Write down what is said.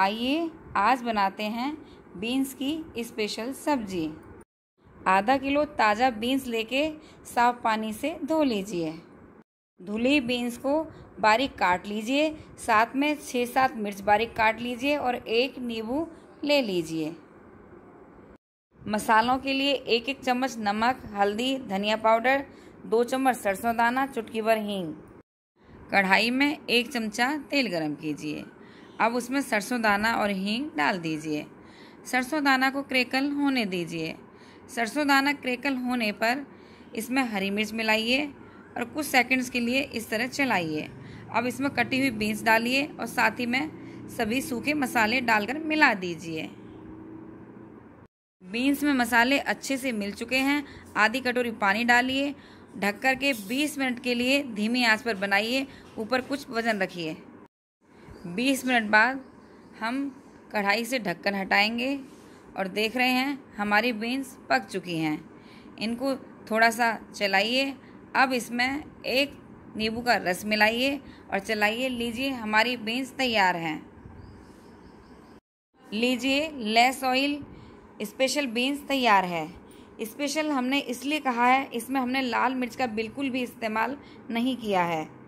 आइए आज बनाते हैं बीन्स की स्पेशल सब्जी आधा किलो ताज़ा बीन्स लेके साफ पानी से धो लीजिए धुली बीन्स को बारीक काट लीजिए साथ में छः सात मिर्च बारीक काट लीजिए और एक नींबू ले लीजिए मसालों के लिए एक एक चम्मच नमक हल्दी धनिया पाउडर दो चम्मच सरसों दाना चुटकी भर हींग कढ़ाई में एक चमचा तेल गरम कीजिए अब उसमें सरसों दाना और हींग डाल दीजिए सरसों दाना को क्रेकल होने दीजिए सरसों दाना क्रेकल होने पर इसमें हरी मिर्च मिलाइए और कुछ सेकंड्स के लिए इस तरह चलाइए अब इसमें कटी हुई बीन्स डालिए और साथ ही में सभी सूखे मसाले डालकर मिला दीजिए बीन्स में मसाले अच्छे से मिल चुके हैं आधी कटोरी पानी डालिए ढक कर के 20 मिनट के लिए धीमी आंच पर बनाइए ऊपर कुछ वजन रखिए 20 मिनट बाद हम कढ़ाई से ढक्कन हटाएंगे और देख रहे हैं हमारी बीन्स पक चुकी हैं इनको थोड़ा सा चलाइए अब इसमें एक नींबू का रस मिलाइए और चलाइए लीजिए हमारी बीन्स तैयार हैं लीजिए लेस ऑयल स्पेशल बीन्स तैयार है स्पेशल हमने इसलिए कहा है इसमें हमने लाल मिर्च का बिल्कुल भी इस्तेमाल नहीं किया है